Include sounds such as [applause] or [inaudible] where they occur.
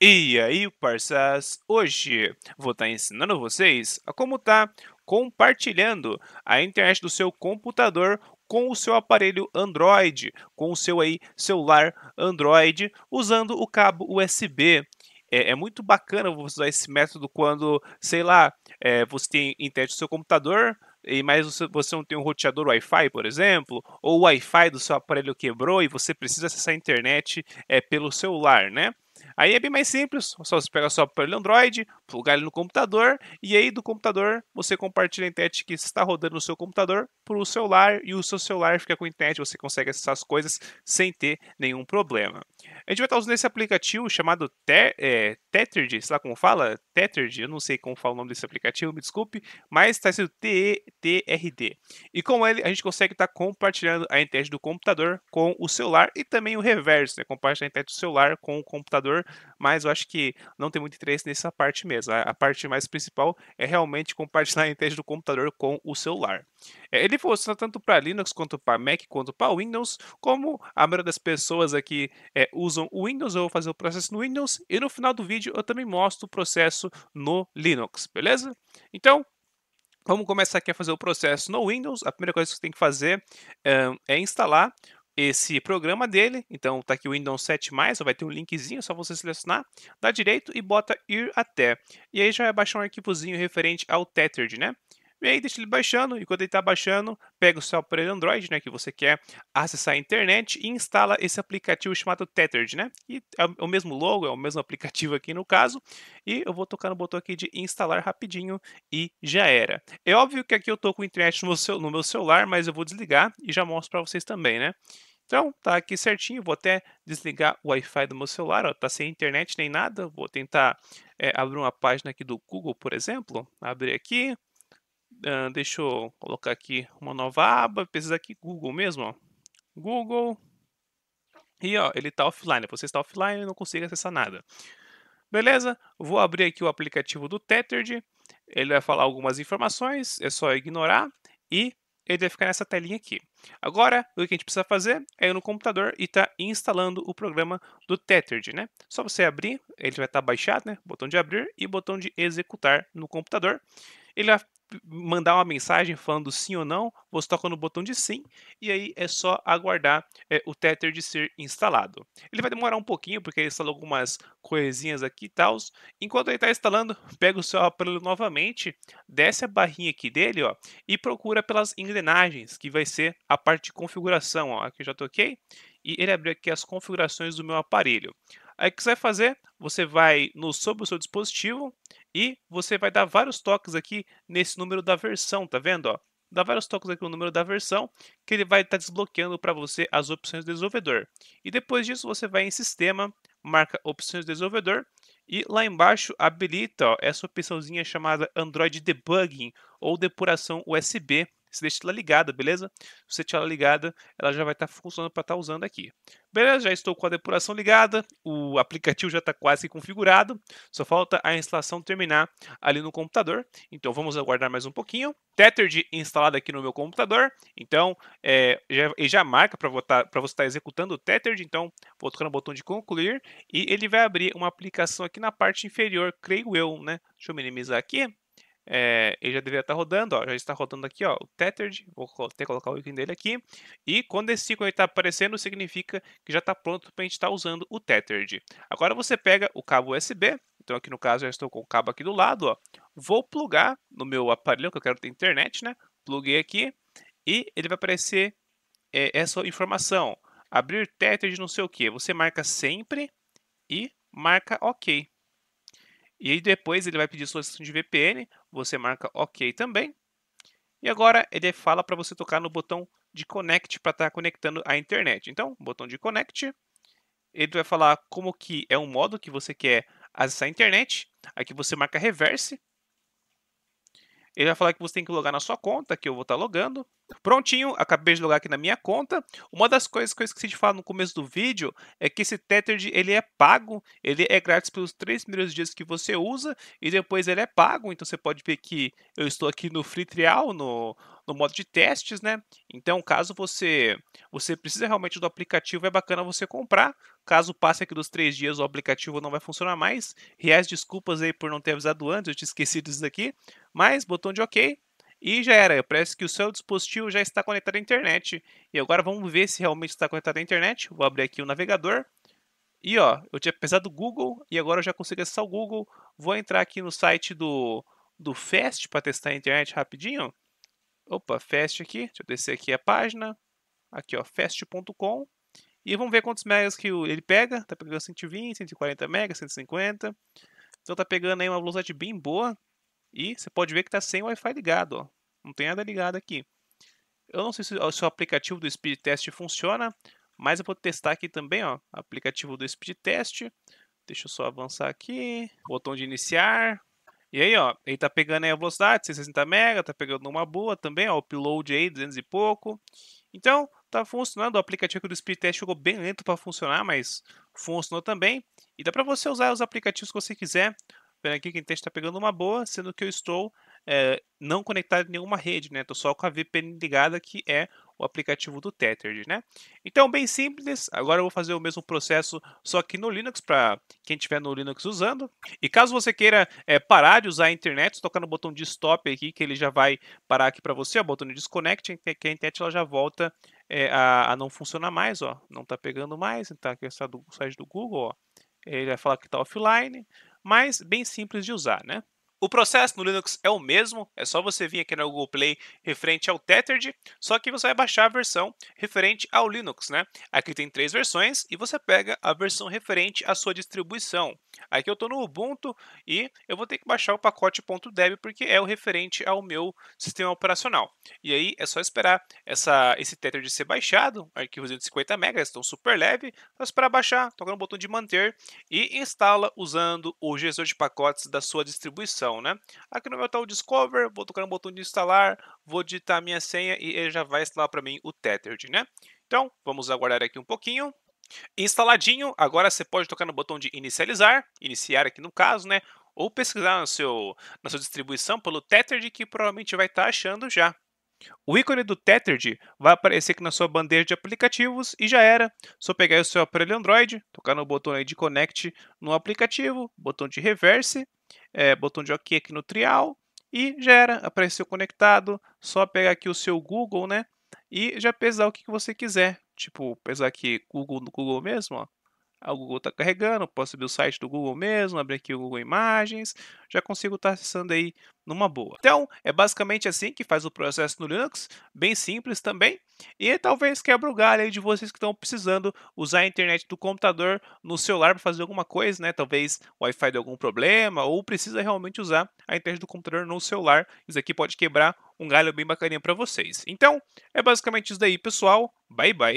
E aí, parças! Hoje vou estar tá ensinando vocês a como estar tá compartilhando a internet do seu computador com o seu aparelho Android, com o seu aí celular Android, usando o cabo USB. É, é muito bacana você usar esse método quando, sei lá, é, você tem internet do seu computador, e mas você não tem um roteador Wi-Fi, por exemplo, ou o Wi-Fi do seu aparelho quebrou e você precisa acessar a internet é, pelo celular, né? Aí é bem mais simples, só você pega só o Android, plugar ele no computador e aí do computador você compartilha em tete que está rodando no seu computador para o celular e o seu celular fica com a internet, você consegue acessar as coisas sem ter nenhum problema. A gente vai estar usando esse aplicativo chamado é, Tethered, sei lá como fala, Tethered, eu não sei como fala o nome desse aplicativo, me desculpe, mas está sendo T-E-T-R-D. E com ele a gente consegue estar compartilhando a internet do computador com o celular e também o reverso, né? compartilhar a internet do celular com o computador, mas eu acho que não tem muito interesse nessa parte mesmo. A, a parte mais principal é realmente compartilhar a internet do computador com o celular. É, ele funciona tanto para Linux, quanto para Mac, quanto para Windows, como a maioria das pessoas aqui é, usam o Windows, eu vou fazer o processo no Windows, e no final do vídeo eu também mostro o processo no Linux, beleza? Então, vamos começar aqui a fazer o processo no Windows. A primeira coisa que você tem que fazer um, é, é instalar esse programa dele. Então tá aqui o Windows 7, vai ter um linkzinho, é só você selecionar, dá direito e bota ir até. E aí já vai é baixar um arquivozinho referente ao Tethered, né? E aí deixa ele baixando, e quando ele está baixando, pega o seu aparelho Android, né, que você quer acessar a internet e instala esse aplicativo chamado Tethered, né? E é o é mesmo logo, é o mesmo [laughs] aplicativo aqui no caso, e eu vou tocar no botão aqui de instalar rapidinho e já era. É óbvio que aqui eu tô com internet no meu, no meu celular, mas eu vou desligar e já mostro para vocês também, né? Então, tá aqui certinho, vou até desligar o Wi-Fi do meu celular, ó, tá sem internet nem nada, vou tentar é, abrir uma página aqui do Google, por exemplo, abrir aqui, Uh, deixa eu colocar aqui uma nova aba, precisa aqui Google mesmo, ó. Google. E ó, ele está offline. Você está offline e não consegue acessar nada. Beleza? Vou abrir aqui o aplicativo do Tethered. Ele vai falar algumas informações, é só ignorar e ele vai ficar nessa telinha aqui. Agora, o que a gente precisa fazer é ir no computador e estar tá instalando o programa do Tethered, né? Só você abrir, ele vai estar tá baixado, né? Botão de abrir e botão de executar no computador. Ele vai mandar uma mensagem falando sim ou não, você toca no botão de sim e aí é só aguardar é, o Tether de ser instalado. Ele vai demorar um pouquinho porque ele instalou algumas coisinhas aqui e tal. Enquanto ele está instalando, pega o seu aparelho novamente, desce a barrinha aqui dele ó, e procura pelas engrenagens, que vai ser a parte de configuração. Ó. Aqui eu já toquei e ele abriu aqui as configurações do meu aparelho. Aí o que você vai fazer? Você vai no sobre o seu dispositivo e você vai dar vários toques aqui nesse número da versão, tá vendo? Ó? Dá vários toques aqui no número da versão, que ele vai estar tá desbloqueando para você as opções do desenvolvedor. E depois disso você vai em sistema, marca opções do desenvolvedor, e lá embaixo habilita ó, essa opçãozinha chamada Android Debugging ou depuração USB, você deixa ela ligada, beleza? Se você tiver ela ligada, ela já vai estar tá funcionando para estar tá usando aqui. Beleza, já estou com a depuração ligada, o aplicativo já está quase configurado, só falta a instalação terminar ali no computador. Então vamos aguardar mais um pouquinho. Tethered instalado aqui no meu computador, então é, já, já marca para você estar tá executando o Tethered, então vou tocar no botão de concluir e ele vai abrir uma aplicação aqui na parte inferior, creio eu, né? Deixa eu minimizar aqui é, ele já deveria estar tá rodando, ó, já está rodando aqui, ó, o tethered, vou até colocar o ícone dele aqui, e quando esse ícone está aparecendo, significa que já está pronto para a gente estar tá usando o tethered. Agora você pega o cabo USB, então aqui no caso já estou com o cabo aqui do lado, ó, vou plugar no meu aparelho que eu quero ter internet, né, pluguei aqui, e ele vai aparecer é, essa informação, abrir tethered não sei o que, você marca sempre e marca OK. E aí depois ele vai pedir solicitação de VPN, você marca OK também. E agora ele fala para você tocar no botão de connect para estar tá conectando à internet. Então, botão de connect, ele vai falar como que é um modo que você quer acessar a internet. Aqui você marca reverse. Ele vai falar que você tem que logar na sua conta, que eu vou estar tá logando. Prontinho, acabei de logar aqui na minha conta. Uma das coisas que eu esqueci de falar no começo do vídeo é que esse Tethered ele é pago, ele é grátis pelos três primeiros dias que você usa e depois ele é pago. Então você pode ver que eu estou aqui no free trial, no, no modo de testes, né? Então, caso você você precisa realmente do aplicativo, é bacana você comprar. Caso passe aqui dos três dias, o aplicativo não vai funcionar mais. Reais desculpas aí por não ter avisado antes, eu te esqueci disso aqui. Mas, botão de OK, e já era, parece que o seu dispositivo já está conectado à internet. E agora vamos ver se realmente está conectado à internet. Vou abrir aqui o navegador. E ó, eu tinha pesado o Google e agora eu já consigo acessar o Google. Vou entrar aqui no site do, do Fast para testar a internet rapidinho. Opa, Fast aqui. Deixa eu descer aqui a página. Aqui ó, fast.com. E vamos ver quantos megas que ele pega. Tá pegando 120, 140 megas, 150. Então tá pegando aí uma velocidade bem boa. E você pode ver que está sem Wi-Fi ligado, ó. não tem nada ligado aqui. Eu não sei se o seu aplicativo do Speed Test funciona, mas eu vou testar aqui também, ó, aplicativo do Speed Test. Deixa eu só avançar aqui, botão de iniciar. E aí, ó, ele tá pegando aí a velocidade, 160 MB, tá pegando uma boa também, ó, upload aí, 200 e pouco. Então, tá funcionando, o aplicativo do Speed Test chegou bem lento para funcionar, mas funcionou também. E dá para você usar os aplicativos que você quiser vendo aqui que a internet está pegando uma boa, sendo que eu estou é, não conectado em nenhuma rede, né? Estou só com a VPN ligada, que é o aplicativo do Tethered, né? Então, bem simples. Agora eu vou fazer o mesmo processo, só que no Linux, para quem estiver no Linux usando. E caso você queira é, parar de usar a internet, tocar no botão de stop aqui, que ele já vai parar aqui para você, o botão de disconnect, que a internet ela já volta é, a, a, não funcionar mais, ó. Não está pegando mais, então aqui está o site do Google, ó. Ele vai falar que está offline mas bem simples de usar, né? O processo no Linux é o mesmo, é só você vir aqui no Google Play referente ao Tethered, só que você vai baixar a versão referente ao Linux, né? Aqui tem três versões e você pega a versão referente à sua distribuição. Aqui eu estou no Ubuntu e eu vou ter que baixar o pacote .deb porque é o referente ao meu sistema operacional. E aí é só esperar essa, esse Tether ser baixado, arquivos de 50 MB, estão super leve, só esperar baixar, toca no botão de manter e instala usando o gestor de pacotes da sua distribuição. Né? Aqui no meu tal Discover, vou tocar no botão de instalar, vou digitar a minha senha e ele já vai instalar para mim o Tether. Né? Então, vamos aguardar aqui um pouquinho. Instaladinho, agora você pode tocar no botão de inicializar, iniciar aqui no caso, né? Ou pesquisar no seu, na sua distribuição pelo Tethered, que provavelmente vai estar tá achando já. O ícone do Tethered vai aparecer aqui na sua bandeira de aplicativos e já era. Só pegar o seu aparelho Android, tocar no botão aí de Connect no aplicativo, botão de Reverse, é, botão de OK aqui no trial e já era. Apareceu conectado. Só pegar aqui o seu Google, né? E já pesar o que você quiser. Tipo, apesar que Google no Google mesmo, ó. o Google está carregando, posso abrir o site do Google mesmo, abrir aqui o Google Imagens, já consigo estar tá acessando aí numa boa. Então, é basicamente assim que faz o processo no Linux, bem simples também, e talvez quebra o galho aí de vocês que estão precisando usar a internet do computador no celular para fazer alguma coisa, né? Talvez o Wi-Fi de algum problema, ou precisa realmente usar a internet do computador no celular. Isso aqui pode quebrar um galho bem bacaninha para vocês. Então, é basicamente isso daí, pessoal. Bye, bye.